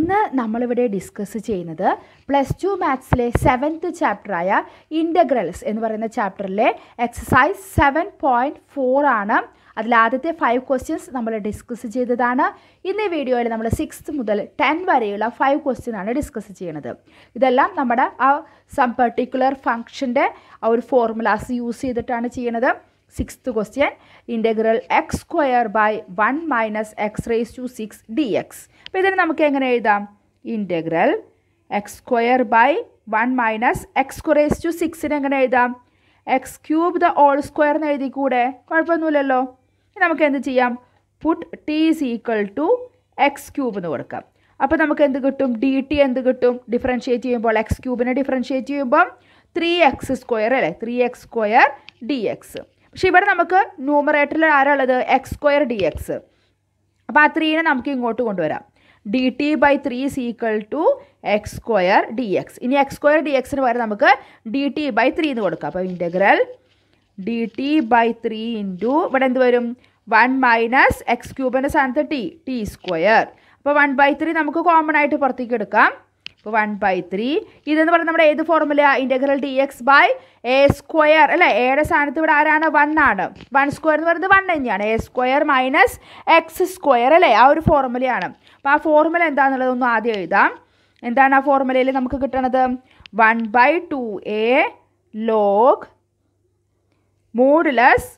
ഇന്ന് നമ്മളിവിടെ ഡിസ്കസ് ചെയ്യുന്നത് പ്ലസ് ടു മാത്സിലെ സെവൻത്ത് ചാപ്റ്ററായ ഇൻ്റഗ്രൽസ് എന്ന് പറയുന്ന ചാപ്റ്ററിലെ എക്സസൈസ് സെവൻ പോയിൻറ്റ് ഫോർ ആണ് ആദ്യത്തെ ഫൈവ് ക്വസ്റ്റ്യൻസ് നമ്മൾ ഡിസ്കസ് ചെയ്തതാണ് ഇന്ന് വീഡിയോയിൽ നമ്മൾ സിക്സ് മുതൽ ടെൻ വരെയുള്ള ഫൈവ് ക്വസ്റ്റ്യൻ ആണ് ഡിസ്കസ് ചെയ്യുന്നത് ഇതെല്ലാം നമ്മുടെ ആ സം പെർട്ടിക്കുലർ ഫങ്ഷൻ്റെ ആ ഒരു ഫോർമുലാസ് യൂസ് ചെയ്തിട്ടാണ് ചെയ്യണത് sixth question integral x square by one minus x raise to six d x അപ്പോൾ ഇതിന് നമുക്ക് എങ്ങനെ എഴുതാം integral x square by one minus x raise to സിക്സിന് എങ്ങനെ എഴുതാം x cube the whole square എന്ന് എഴുതി കൂടെ കുഴപ്പമൊന്നുമില്ലല്ലോ നമുക്ക് എന്ത് ചെയ്യാം put t is equal to x cube എന്ന് കൊടുക്കാം അപ്പോൾ നമുക്ക് എന്ത് കിട്ടും ഡി ടി എന്ത് കിട്ടും ഡിഫറൻഷിയേറ്റ് ചെയ്യുമ്പോൾ എക്സ് ക്യൂബിനെ ഡിഫറൻഷിയേറ്റ് ചെയ്യുമ്പം ത്രീ എക്സ് സ്ക്വയർ അല്ലേ three x square d x പക്ഷെ ഇവിടെ നമുക്ക് ന്യൂമറേറ്ററിൽ ആരാളത് എക്സ് സ്ക്വയർ ഡി എക്സ് അപ്പോൾ ആ ത്രീനെ നമുക്ക് ഇങ്ങോട്ട് കൊണ്ടുവരാം d t by three is equal to x square d x ഇനി എക്സ് സ്ക്വയർ ഡി എക്സിന് പകരം നമുക്ക് ഡി ടി ബൈ ത്രീ എന്ന് കൊടുക്കാം അപ്പോൾ integral d t by three into ഇവിടെ എന്ത് വരും വൺ മൈനസ് എക്സ് ക്യൂബിൻ്റെ സ്ഥാനത്ത് ടി ടി സ്ക്വയർ അപ്പോൾ വൺ ബൈ ത്രീ നമുക്ക് കോമൺ ആയിട്ട് പുറത്തേക്ക് എടുക്കാം അപ്പോൾ വൺ ബൈ ത്രീ ഇതെന്ന് പറയുന്നത് നമ്മുടെ ഏത് formula integral d x by a square അല്ലേ എയുടെ സ്ഥാനത്ത് ഇവിടെ ആരാണ് വൺ ആണ് വൺ സ്ക്വയർ എന്ന് പറയുന്നത് വൺ തന്നെയാണ് a square minus x square അല്ലേ ആ ഒരു ഫോർമുലയാണ് അപ്പോൾ ആ ഫോർമുല എന്താണെന്നുള്ളത് ഒന്ന് ആദ്യം എഴുതാം എന്താണ് ആ ഫോർമുലയിൽ നമുക്ക് കിട്ടണത് one by two a log modulus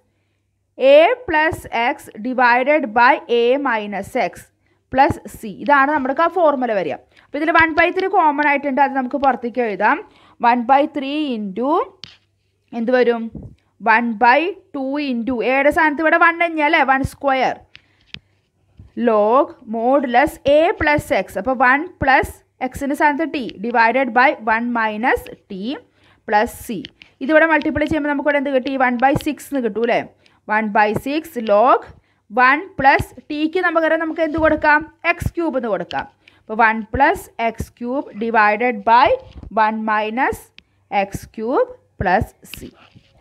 a plus x divided by a minus x plus c ഇതാണ് നമ്മുടെ ഫോർമുല വരിക അപ്പോൾ ഇതിൽ വൺ ബൈ ത്രീ കോമൺ ആയിട്ടുണ്ട് അത് നമുക്ക് പുറത്തേക്ക് എഴുതാം വൺ ബൈ ത്രീ ഇൻറ്റു എന്ത് വരും വൺ ബൈ ടു ഇൻറ്റു ഏടെ സ്ഥാനത്ത് ഇവിടെ വൺ കഴിഞ്ഞല്ലേ one square log modulus a plus x അപ്പോൾ വൺ പ്ലസ് എക്സിൻ്റെ സ്ഥാനത്ത് t divided by one minus t plus c ഇതിവിടെ മൾട്ടിപ്ലൈ ചെയ്യുമ്പോൾ നമുക്കിവിടെ എന്ത് കിട്ടി വൺ ബൈ സിക്സ് എന്ന് കിട്ടൂലേ one by six log one plus ടിക്ക് നമുക്ക് നമുക്ക് എന്ത് കൊടുക്കാം എക്സ് ക്യൂബ് എന്ന് കൊടുക്കാം അപ്പോൾ one plus x cube divided by one minus x cube plus c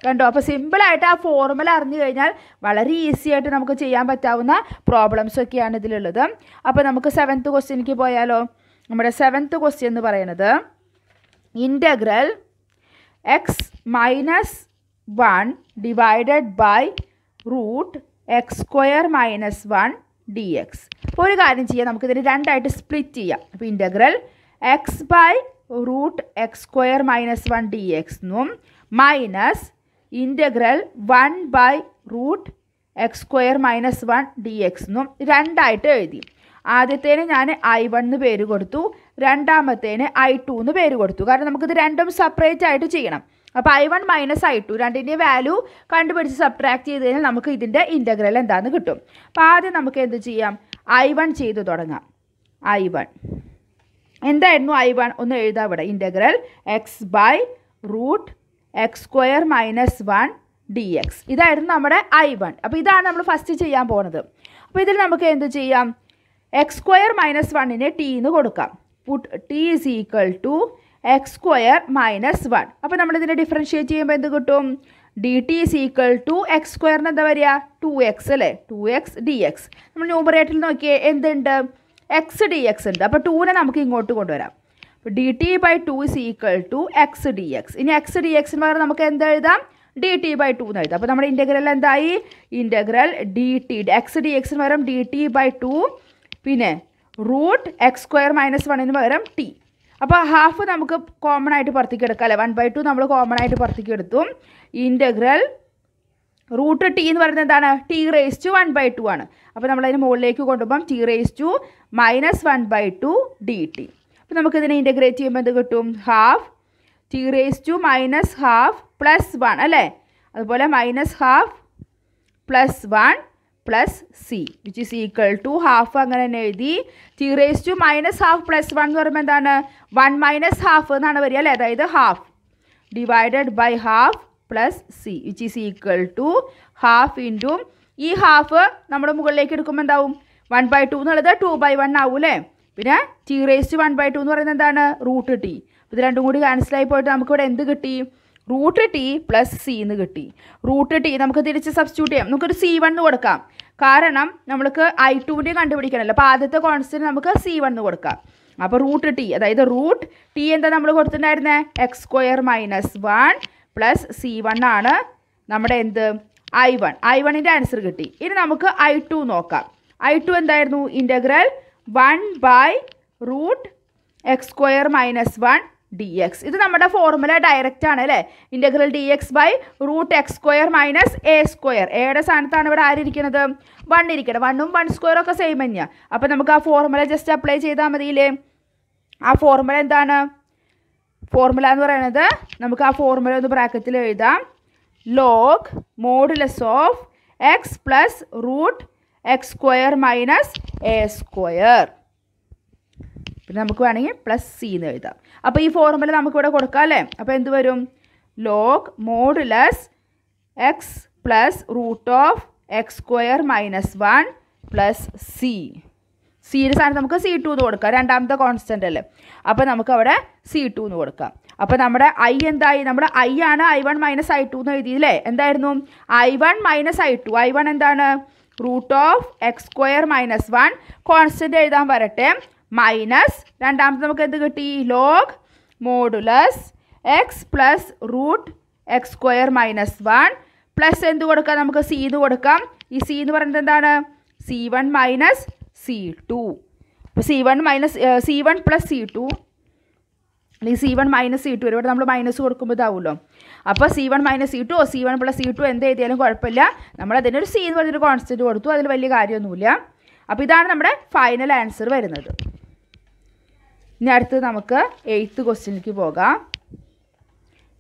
കണ്ടോ അപ്പോൾ സിമ്പിളായിട്ട് ആ ഫോർമുല അറിഞ്ഞു കഴിഞ്ഞാൽ വളരെ ഈസി ആയിട്ട് നമുക്ക് ചെയ്യാൻ പറ്റാവുന്ന പ്രോബ്ലംസ് ഒക്കെയാണ് ഇതിലുള്ളത് അപ്പോൾ നമുക്ക് സെവൻത്ത് ക്വസ്റ്റ്യനിലേക്ക് പോയാലോ നമ്മുടെ സെവൻത്ത് ക്വസ്റ്റ്യൻ എന്ന് പറയുന്നത് integral x minus one divided by root x square minus one d x അപ്പോൾ ഒരു കാര്യം ചെയ്യാം നമുക്കിതിന് രണ്ടായിട്ട് സ്പ്ലിറ്റ് ചെയ്യാം അപ്പോൾ integral x by root x square minus one d x എന്നും minus integral one by root x square minus one d x എന്നും രണ്ടായിട്ട് എഴുതി ആദ്യത്തേന് ഞാൻ ഐ വൺ എന്ന് പേര് കൊടുത്തു രണ്ടാമത്തേന് ഐ ടു എന്ന് പേര് കൊടുത്തു കാരണം നമുക്കിത് രണ്ടും സെപ്പറേറ്റ് ആയിട്ട് ചെയ്യണം അപ്പോൾ I one minus I two രണ്ടിൻ്റെ വാല്യൂ കണ്ടുപിടിച്ച് സബ്ട്രാക്ട് ചെയ്ത് കഴിഞ്ഞാൽ നമുക്ക് ഇതിൻ്റെ ഇൻ്റഗ്രൽ എന്താണെന്ന് കിട്ടും അപ്പോൾ ആദ്യം നമുക്ക് എന്ത് ചെയ്യാം ഐ വൺ ചെയ്ത് തുടങ്ങാം ഐ വൺ എന്തായിരുന്നു ഐ വൺ ഒന്ന് എഴുതാം ഇവിടെ integral x by root x square minus one d x ഇതായിരുന്നു നമ്മുടെ ഐ വൺ അപ്പോൾ ഇതാണ് നമ്മൾ ഫസ്റ്റ് ചെയ്യാൻ പോണത് അപ്പോൾ ഇതിൽ നമുക്ക് എന്ത് ചെയ്യാം എക്സ് സ്ക്വയർ മൈനസ് വണ്ണിനെ ടീന്ന് കൊടുക്കാം put t is equal to x square minus one അപ്പോൾ നമ്മളിതിനെ ഡിഫറൻഷിയേറ്റ് ചെയ്യുമ്പോൾ എന്ത് കിട്ടും d t is equal to x സ്ക്വയറിന് എന്താ പറയുക ടു എക്സ് അല്ലേ ടു എക്സ് ഡി എക്സ് നമ്മൾ ന്യൂമറേറ്ററിൽ നോക്കിയേ എന്തുണ്ട് എക്സ് ഡി എക്സ് ഉണ്ട് അപ്പോൾ ടൂവിനെ നമുക്ക് ഇങ്ങോട്ട് കൊണ്ടുവരാം അപ്പോൾ d t by two is equal to x d x ഇനി എക്സ് ഡി എക്സിന് പകരം നമുക്ക് എന്ത് എഴുതാം ഡി ടി ബൈ ടു എന്ന് എഴുതാം അപ്പോൾ നമ്മുടെ ഇൻ്റഗ്രൽ എന്തായി integral d t x d എക്സിന് പകരം ഡി ടി ബൈ ടു പിന്നെ റൂട്ട് എക്സ് സ്ക്വയർ മൈനസ് വണ്ണിന് പകരം ടി അപ്പോൾ ഹാഫ് നമുക്ക് കോമൺ ആയിട്ട് പുറത്തേക്ക് എടുക്കാം അല്ലേ വൺ ബൈ ടു നമ്മൾ കോമൺ ആയിട്ട് പുറത്തേക്ക് എടുത്തു ഇൻ്റഗ്രൽ റൂട്ട് ടി എന്ന് പറയുന്നത് എന്താണ് t raise to one by two ആണ് അപ്പോൾ നമ്മൾ അതിന് മുകളിലേക്ക് കൊണ്ടുപോകുമ്പം t raise to minus one by two d t അപ്പോൾ നമുക്കിതിനെ ഇൻ്റഗ്രേറ്റ് ചെയ്യുമ്പോൾ എന്ത് കിട്ടും half t raise to minus half plus one അല്ലേ അതുപോലെ minus half plus one plus c which is equal to half അങ്ങനെ തന്നെ എഴുതി T raise to minus half plus one എന്ന് പറയുമ്പോൾ എന്താണ് വൺ മൈനസ് ഹാഫ് എന്നാണ് വരിക അല്ലേ അതായത് half divided by half plus c which is equal to half into ഈ ഹാഫ് നമ്മുടെ മുകളിലേക്ക് എടുക്കുമ്പോൾ എന്താവും വൺ ബൈ ടു എന്നുള്ളത് ടു ബൈ വൺ ആവും അല്ലേ പിന്നെ t raise to one by two എന്ന് പറയുന്നത് എന്താണ് റൂട്ട് ടി ഇത് രണ്ടും കൂടി ക്യാൻസലായി പോയിട്ട് നമുക്കിവിടെ എന്ത് കിട്ടി റൂട്ട് ടി പ്ലസ് സി എന്ന് കിട്ടി റൂട്ട് ടി നമുക്ക് തിരിച്ച് സബ്സ്റ്റ്യൂട്ട് ചെയ്യാം നമുക്കൊരു സി വൺ കൊടുക്കാം കാരണം നമ്മൾക്ക് ഐ ടുവിൻ്റെ കണ്ടുപിടിക്കണമല്ലോ അപ്പോൾ ആദ്യത്തെ കോൺസ്റ്റൻറ്റ് നമുക്ക് സി വൺ കൊടുക്കാം അപ്പോൾ റൂട്ട് ടി അതായത് റൂട്ട് ടി എന്താ നമ്മൾ കൊടുത്തിട്ടുണ്ടായിരുന്നത് x square minus one plus c one ആണ് നമ്മുടെ എന്ത് ഐ വൺ ഐ വണ്ണിൻ്റെ ആൻസർ കിട്ടി ഇനി നമുക്ക് ഐ ടു നോക്കാം ഐ ടു എന്തായിരുന്നു integral one by root x square minus one d x ഇത് നമ്മുടെ ഫോർമുല ഡയറക്റ്റ് ആണ് അല്ലേ integral d x by root x square minus a square എയുടെ സ്ഥാനത്താണ് ഇവിടെ ആരിയിരിക്കുന്നത് വൺ ഇരിക്കണം വണ്ണും വൺ സ്ക്വയറും ഒക്കെ സെയിം തന്നെയാണ് അപ്പം നമുക്ക് ആ ഫോർമുല ജസ്റ്റ് അപ്ലൈ ചെയ്താൽ മതിയില്ലേ ആ ഫോർമുല എന്താണ് ഫോർമുല എന്ന് പറയുന്നത് നമുക്ക് ആ ഫോർമുല ഒന്ന് ബ്രാക്കറ്റിൽ എഴുതാം log modulus of x plus root x square minus a square പിന്നെ നമുക്ക് വേണമെങ്കിൽ പ്ലസ് സി എന്ന് എഴുതാം അപ്പോൾ ഈ ഫോർമുല നമുക്കിവിടെ കൊടുക്കാം അല്ലേ അപ്പോൾ എന്ത് വരും log modulus x plus root of x square minus one plus c സിയുടെ സ്ഥാനത്ത് നമുക്ക് സി ടു എന്ന് കൊടുക്കാം രണ്ടാമത്തെ കോൺസ്റ്റൻ്റ് അല്ലേ അപ്പോൾ നമുക്ക് അവിടെ സി ടു എന്ന് കൊടുക്കാം അപ്പോൾ നമ്മുടെ ഐ എന്തായി നമ്മുടെ ഐ ആണ് I one minus I two എന്ന് എഴുതിയില്ലേ എന്തായിരുന്നു I one minus I two I one എന്താണ് root of x square minus one constant എഴുതാൻ വരട്ടെ മൈനസ് രണ്ടാമത്തെ നമുക്ക് എന്ത് കിട്ടി log modulus x plus root x square minus one plus എന്ത് കൊടുക്കാം നമുക്ക് സി എന്ന് കൊടുക്കാം ഈ സി എന്ന് പറയുന്നത് എന്താണ് c one minus c two c one minus c one plus c two അല്ലെങ്കിൽ c one minus c two ഒരുപാട് നമ്മൾ മൈനസ് കൊടുക്കുമ്പോൾ ഇതാവുമല്ലോ അപ്പോൾ c one minus c two c one plus c two എന്ത് എഴുതിയാലും കുഴപ്പമില്ല നമ്മൾ അതിനൊരു സി എന്ന് പറഞ്ഞൊരു കോൺസ്റ്റൻറ്റ് കൊടുത്തു അതിൽ വലിയ കാര്യമൊന്നുമില്ല അപ്പോൾ ഇതാണ് നമ്മുടെ ഫൈനൽ ആൻസർ വരുന്നത് ഇനി അടുത്ത് നമുക്ക് എയ്ത്ത് ക്വസ്റ്റ്യനിലേക്ക് പോകാം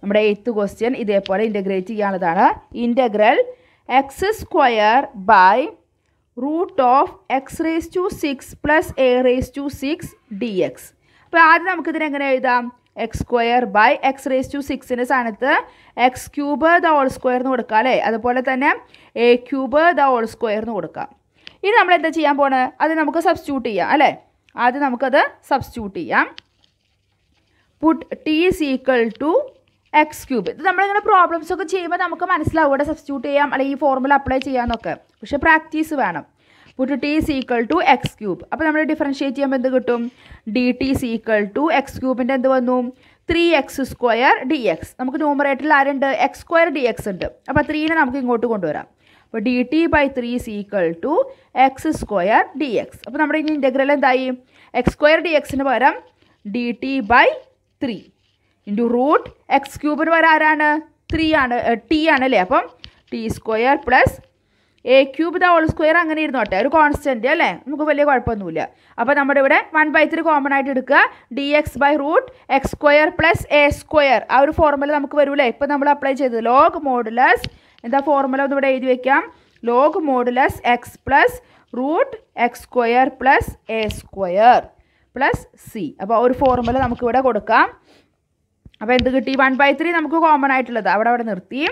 നമ്മുടെ എയ്ത്ത് ക്വസ്റ്റ്യൻ ഇതേപോലെ ഇൻ്റഗ്രേറ്റ് ചെയ്യാനുള്ളതാണ് integral x square by root of x raise to six plus a raise to six d x അപ്പോൾ ആദ്യം നമുക്കിതിനെ എങ്ങനെ എഴുതാം x square by x raise to സിക്സിൻ്റെ സ്ഥാനത്ത് x cube the whole square എന്ന് കൊടുക്കാം അല്ലേ അതുപോലെ തന്നെ a cube the whole square എന്ന് കൊടുക്കാം ഇനി നമ്മൾ എന്താ ചെയ്യാൻ പോണത് അത് നമുക്ക് സബ്സ്റ്റ്യൂട്ട് ചെയ്യാം അല്ലേ ആദ്യം നമുക്കത് സബ്സ്റ്റിറ്റ്യൂട്ട് ചെയ്യാം put t is equal to x cube ഇത് നമ്മളിങ്ങനെ പ്രോബ്ലംസ് ഒക്കെ ചെയ്യുമ്പോൾ നമുക്ക് മനസ്സിലാവും ഇവിടെ സബ്സ്റ്റിറ്റ്യൂട്ട് ചെയ്യാം അല്ലെങ്കിൽ ഈ ഫോർമുല അപ്ലൈ ചെയ്യാമെന്നൊക്കെ പക്ഷേ പ്രാക്ടീസ് വേണം put t is equal to x cube അപ്പോൾ നമ്മൾ ഡിഫറൻഷ്യേറ്റ് ചെയ്യുമ്പോൾ എന്ത് കിട്ടും d t is equal to x ക്യൂബിൻ്റെ എന്ത് വന്നു three x square d x നമുക്ക് ന്യൂമറേറ്ററിൽ ആരുണ്ട് എക്സ് സ്ക്വയർ ഡി എക്സ് ഉണ്ട് അപ്പോൾ ത്രീനെ നമുക്ക് ഇങ്ങോട്ട് കൊണ്ടുവരാം അപ്പോൾ d t by three is equal to x square d x അപ്പോൾ നമ്മുടെ ഇനി ഇൻ്റഗ്രൽ എന്തായി എക്സ് സ്ക്വയർ ഡി എക്സിന് പകരം d t by three into root x ക്യൂബിന് പകരം ആരാണ് ത്രീ ആണ് ടി ആണ് അല്ലേ അപ്പം t square plus a cube the whole square അങ്ങനെ ഇരുന്നു കേട്ടെ ഒരു കോൺസ്റ്റൻറ്റ് അല്ലേ നമുക്ക് വലിയ കുഴപ്പമൊന്നുമില്ല അപ്പോൾ നമ്മുടെ ഇവിടെ വൺ ബൈ ത്രീ കോമൺ ആയിട്ട് എടുക്കുക d x by root x square plus a square ആ ഒരു ഫോർമുല നമുക്ക് വരൂലേ ഇപ്പം നമ്മൾ അപ്ലൈ ചെയ്തത് ലോഗ് മോഡുലസ് എന്താ ഫോർമുല ഒന്നിവിടെ എഴുതി വെക്കാം log modulus x plus root x square plus a square plus c അപ്പോൾ ഒരു ഫോർമുല നമുക്കിവിടെ കൊടുക്കാം അപ്പോൾ എന്ത് കിട്ടി വൺ ബൈ ത്രീ നമുക്ക് കോമൺ ആയിട്ടുള്ളത് അവിടെ അവിടെ നിർത്തി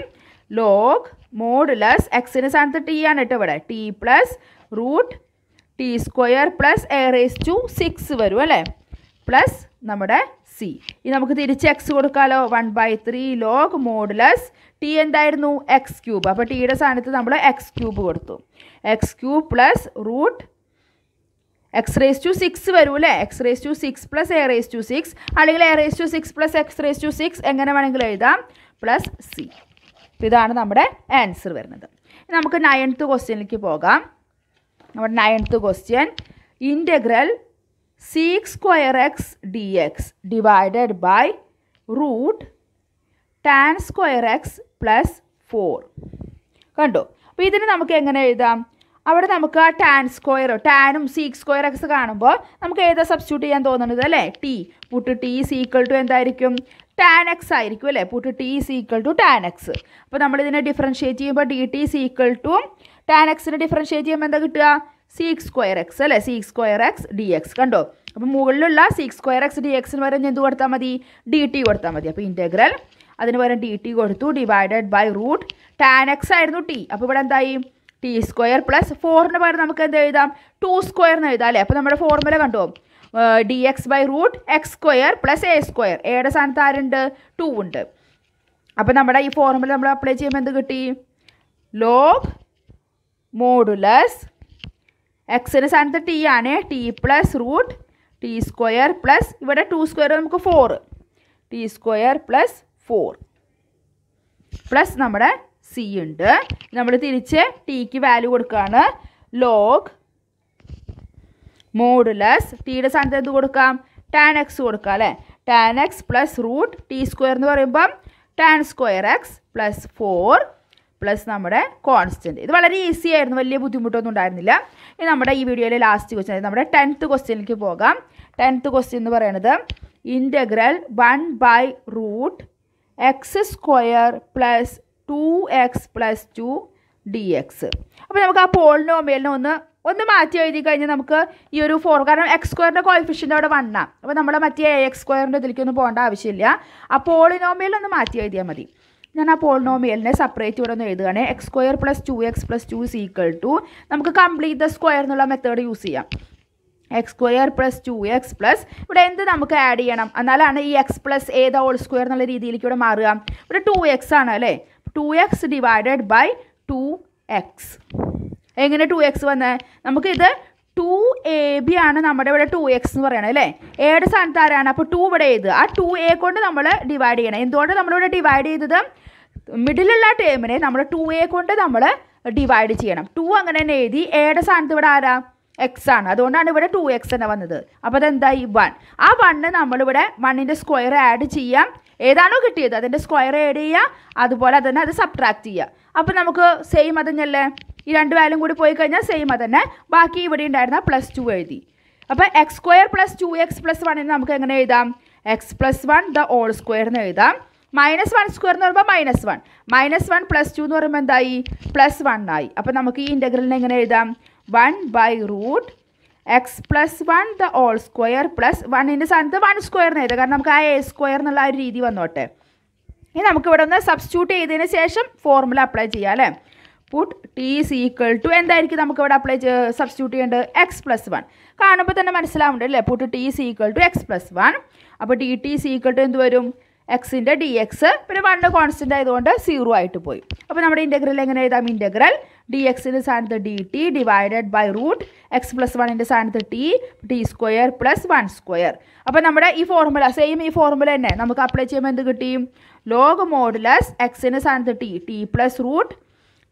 ലോഗ് മോഡുലസ് എക്സിന് സ്ഥാനത്ത് ടി ആണ് കേട്ടോ ഇവിടെ t plus root t square plus a raise to six വരും അല്ലേ പ്ലസ് നമ്മുടെ സി ഇനി നമുക്ക് തിരിച്ച് എക്സ് കൊടുക്കാമല്ലോ one by three log modulus t എന്തായിരുന്നു എക്സ് ക്യൂബ് അപ്പോൾ ടിയുടെ സ്ഥാനത്ത് നമ്മൾ എക്സ് ക്യൂബ് കൊടുത്തു x cube plus root x raise to six വരും അല്ലേ x raise to six plus a raise to six അല്ലെങ്കിൽ a raise to six plus x raise to six എങ്ങനെ വേണമെങ്കിലും എഴുതാം പ്ലസ് സി ഇതാണ് നമ്മുടെ ആൻസർ വരുന്നത് നമുക്ക് നയൻത്ത് ക്വസ്റ്റ്യനിലേക്ക് പോകാം നമ്മുടെ ninth question integral square x d x divided by root tan square x plus four കണ്ടോ അപ്പോൾ ഇതിന് നമുക്ക് എങ്ങനെ എഴുതാം അവിടെ നമുക്ക് ആ ടാൻ സ്ക്വയർ ടാനും സീക്ക് സ്ക്വയർ എക്സ് കാണുമ്പോൾ നമുക്ക് ഏതാ സബ്സ്റ്റ്യൂട്ട് ചെയ്യാൻ തോന്നുന്നത് അല്ലേ t put t is equal to എന്തായിരിക്കും ടാൻ എക്സ് ആയിരിക്കും അല്ലേ put t is equal to tan x അപ്പോൾ നമ്മളിതിനെ ഡിഫറൻഷ്യേറ്റ് ചെയ്യുമ്പോൾ d t is equal to tan എക്സിനെ ഡിഫറൻഷ്യേറ്റ് ചെയ്യുമ്പോൾ എന്താ കിട്ടുക സി എക്സ് സ്ക്വയർ എക്സ് അല്ലേ sec x square x d x കണ്ടോ അപ്പോൾ മുകളിലുള്ള sec x square x d എക്സിന് പകരം എന്ത് കൊടുത്താൽ മതി ഡി ടി കൊടുത്താൽ മതി അപ്പോൾ ഇൻറ്റഗ്രൽ അതിന് പകരം ഡി ടി കൊടുത്തു divided by root tan x ആയിരുന്നു ടി അപ്പോൾ ഇവിടെ എന്തായി ടി സ്ക്വയർ പ്ലസ് ഫോറിന് പകരം നമുക്ക് എന്ത് എഴുതാം ടു സ്ക്വയർ എന്ന് എഴുതാം അല്ലേ അപ്പോൾ നമ്മുടെ ഫോർമുല കണ്ടു d x by root x square plus a square എയുടെ സ്ഥാനത്ത് ആരുണ്ട് ടു ഉണ്ട് അപ്പോൾ നമ്മുടെ ഈ ഫോർമുല നമ്മൾ അപ്ലൈ ചെയ്യുമ്പോൾ എന്ത് കിട്ടി ലോഗ് മോഡുലസ് എക്സിന് സ്ഥാനത്ത് ടി ആണ് t plus root t square plus ഇവിടെ ടു സ്ക്വയർ നമുക്ക് four t square plus four plus നമ്മുടെ സി ഉണ്ട് നമ്മൾ തിരിച്ച് ടിക്ക് വാല്യൂ കൊടുക്കുകയാണ് ലോഗ് മോഡുലസ് ടിയുടെ സ്ഥാനത്ത് എന്ത് കൊടുക്കാം ടാൻ എക്സ് കൊടുക്കാം അല്ലേ tan x plus root t square എന്ന് പറയുമ്പം tan square x plus four plus നമ്മുടെ കോൺസ്റ്റൻറ്റ് ഇത് വളരെ ഈസി ആയിരുന്നു വലിയ ബുദ്ധിമുട്ടൊന്നും ഉണ്ടായിരുന്നില്ല ഇനി നമ്മുടെ ഈ വീഡിയോയിലെ ലാസ്റ്റ് ക്വസ്റ്റ്യൻ നമ്മുടെ ടെൻത്ത് ക്വസ്റ്റ്യനിലേക്ക് പോകാം ടെൻത്ത് ക്വസ്റ്റ്യൻ എന്ന് പറയുന്നത് integral one by root x square plus two x plus two d x അപ്പോൾ നമുക്ക് ആ പോളിനോ മേലിനോ ഒന്ന് ഒന്ന് മാറ്റി എഴുതി കഴിഞ്ഞാൽ നമുക്ക് ഈ ഒരു ഫോർ കാരണം എക്സ് സ്ക്വയറിൻ്റെ കോയിഫിഷ്യൻ്റ് അവിടെ വണ്ണാം അപ്പോൾ നമ്മൾ മറ്റേ എക്സ് സ്ക്വയറിൻ്റെ ഇതിലേക്കൊന്നും പോകേണ്ട ആവശ്യമില്ല ആ പോളിനോമിയൽ ഒന്ന് മാറ്റി എഴുതിയാൽ മതി ഞാൻ ആ പോളിനോമിയലിനെ സെപ്പറേറ്റ് ഇവിടെ ഒന്ന് എഴുതുകയാണ് x square plus two x plus two equal to നമുക്ക് കംപ്ലീറ്റ് ദ സ്ക്വയർ എന്നുള്ള മെത്തേഡ് യൂസ് ചെയ്യാം x square plus two x plus ഇവിടെ എന്ത് നമുക്ക് ആഡ് ചെയ്യണം എന്നാലാണ് ഈ എക്സ് പ്ലസ് ഏത് ഹോൾ സ്ക്വയർ എന്നുള്ള രീതിയിലേക്ക് ഇവിടെ മാറുക ഇവിടെ ടു എക്സ് ആണ് അല്ലേ two x divided by two x എങ്ങനെ ടു എക്സ് വന്നത് നമുക്കിത് ടു എ ബി ആണ് നമ്മുടെ ഇവിടെ ടു എക്സ് എന്ന് പറയണത് അല്ലേ എയുടെ സ്ഥാനത്ത് ആരാണ് അപ്പോൾ ടു ഇവിടെ ചെയ്ത് ആ ടു എ കൊണ്ട് നമ്മൾ ഡിവൈഡ് ചെയ്യണം എന്തുകൊണ്ട് നമ്മളിവിടെ ഡിവൈഡ് ചെയ്തത് മിഡിലുള്ള ടേമിനെ നമ്മൾ ടു എ കൊണ്ട് നമ്മൾ ഡിവൈഡ് ചെയ്യണം ടു അങ്ങനെ തന്നെ എഴുതി ഏടെ സ്ഥാനത്ത് ഇവിടെ ആരാ എക്സ് ആണ് അതുകൊണ്ടാണ് ഇവിടെ ടു എക്സ് തന്നെ വന്നത് അപ്പോൾ അതെന്തായി വൺ ആ വണ്ണ് നമ്മളിവിടെ വണ്ണിൻ്റെ സ്ക്വയർ ആഡ് ചെയ്യാം ഏതാണോ കിട്ടിയത് അതിൻ്റെ സ്ക്വയർ ആഡ് ചെയ്യുക അതുപോലെ തന്നെ അത് സബ്ട്രാക്ട് ചെയ്യുക അപ്പോൾ നമുക്ക് സെയിം അതന്നെയല്ലേ ഈ രണ്ട് വാല്യൂ കൂടി പോയി കഴിഞ്ഞാൽ സെയിം തന്നെ ബാക്കി ഇവിടെ ഉണ്ടായിരുന്ന പ്ലസ് ടു എഴുതി അപ്പോൾ x square plus two x plus one എന്ന് നമുക്ക് എങ്ങനെ എഴുതാം x plus one the whole square എന്ന് എഴുതാം മൈനസ് വൺ സ്ക്വയർ എന്ന് പറയുമ്പോൾ minus one minus one plus two എന്ന് പറയുമ്പോൾ എന്തായി പ്ലസ് വൺ ആയി അപ്പോൾ നമുക്ക് ഈ ഇൻ്റഗ്രലിനെ എങ്ങനെ എഴുതാം one by root x plus one the whole square plus വണ്ണിൻ്റെ സ്ഥാനത്ത് വൺ സ്ക്വയർ എന്ന് എഴുതാം കാരണം നമുക്ക് ആ എ സ്ക്വയർ എന്നുള്ള ആ ഒരു രീതി വന്നോട്ടെ ഇനി നമുക്കിവിടെ ഒന്ന് സബ്സ്റ്റ്യൂട്ട് ചെയ്തതിന് ശേഷം ഫോർമുല അപ്ലൈ ചെയ്യാം അല്ലേ put t is equal to എന്തായിരിക്കും നമുക്ക് ഇവിടെ അപ്ലൈ സബ്സ്റ്റിറ്റ്യൂട്ട് ചെയ്യേണ്ടത് എക്സ് പ്ലസ് വൺ കാണുമ്പോൾ തന്നെ മനസ്സിലാവുന്നുണ്ട് അല്ലേ put t is equal to x plus one അപ്പോൾ t t is equal to എന്ത് വരും എക്സിൻ്റെ ഡി എക്സ് പിന്നെ വണ്ണ് കോൺസ്റ്റൻ്റ് ആയതുകൊണ്ട് സീറോ ആയിട്ട് പോയി അപ്പോൾ നമ്മുടെ ഇൻ്റഗ്രൽ എങ്ങനെ എഴുതാം ഇൻ്റഗ്രൽ ഡി എക്സിൻ്റെ സ്ഥാനത്ത് d t divided by root x plus വണ്ണിൻ്റെ സ്ഥാനത്ത് t t square plus one square അപ്പോൾ നമ്മുടെ ഈ ഫോർമുല സെയിം ഈ ഫോർമുല തന്നെ നമുക്ക് അപ്ലൈ ചെയ്യുമ്പോൾ എന്ത് കിട്ടി ലോഗ് മോഡുലസ് എക്സിൻ്റെ സ്ഥാനത്ത് t t plus root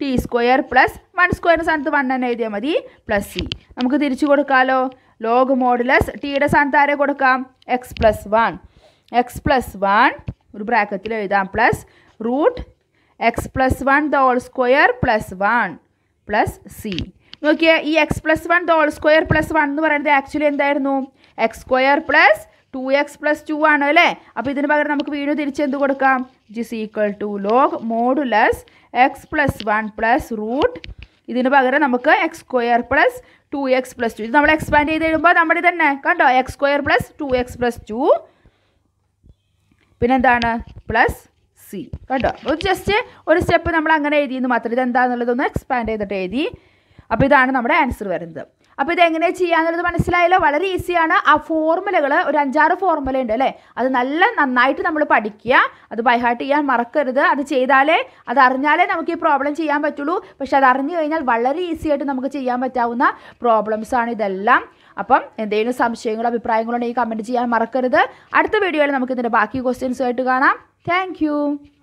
t square plus one സ്ക്വയറിന് സ്ഥാനത്ത് വൺ തന്നെ എഴുതിയാൽ മതി പ്ലസ് സി നമുക്ക് തിരിച്ചു കൊടുക്കാമല്ലോ ലോഗ് മോഡുലസ് ടിയുടെ സ്ഥാനത്ത് ആരെ കൊടുക്കാം x plus one x plus one ഒരു ബ്രാക്കറ്റിൽ എഴുതാം plus root x plus one the whole square plus one plus c നോക്കിയാൽ ഈ x plus one the whole square plus one എന്ന് പറയുന്നത് ആക്ച്വലി എന്തായിരുന്നു x square plus two x plus two ആണ് അല്ലേ അപ്പോൾ ഇതിന് പകരം നമുക്ക് വീണ്ടും തിരിച്ച് എന്ത് കൊടുക്കാം it is equal to log modulus x plus one plus root ഇതിന് പകരം നമുക്ക് x square plus two x plus two ഇത് നമ്മൾ എക്സ്പാൻഡ് ചെയ്ത് കഴിയുമ്പോൾ നമ്മുടെ തന്നെ കണ്ടോ x square plus two x plus two പിന്നെന്താണ് പ്ലസ് സി കണ്ടോ ജസ്റ്റ് ഒരു സ്റ്റെപ്പ് നമ്മൾ അങ്ങനെ എഴുതിയെന്ന് മാത്രം ഇത് എന്താണെന്നുള്ളതൊന്ന് എക്സ്പാൻഡ് ചെയ്തിട്ട് എഴുതി അപ്പോൾ ഇതാണ് നമ്മുടെ ആൻസർ വരുന്നത് അപ്പോൾ ഇത് എങ്ങനെ ചെയ്യാന്നുള്ളത് മനസ്സിലായല്ലോ വളരെ ഈസിയാണ് ആ ഫോർമുലകൾ ഒരു അഞ്ചാറ് ഫോർമുല ഉണ്ട് അല്ലേ അത് നല്ല നന്നായിട്ട് നമ്മൾ പഠിക്കുക അത് ബൈഹാർട്ട് ചെയ്യാൻ മറക്കരുത് അത് ചെയ്താലേ അത് അറിഞ്ഞാലേ നമുക്ക് ഈ പ്രോബ്ലം ചെയ്യാൻ പറ്റുള്ളൂ പക്ഷെ അത് അറിഞ്ഞു കഴിഞ്ഞാൽ വളരെ ഈസി ആയിട്ട് നമുക്ക് ചെയ്യാൻ പറ്റാവുന്ന പ്രോബ്ലംസാണ് ഇതെല്ലാം അപ്പം എന്തെങ്കിലും സംശയങ്ങളോ അഭിപ്രായങ്ങളോ ഉണ്ടെങ്കിൽ കമൻറ്റ് ചെയ്യാൻ മറക്കരുത് അടുത്ത വീഡിയോയിൽ നമുക്ക് ഇതിൻ്റെ ബാക്കി ആയിട്ട് കാണാം താങ്ക്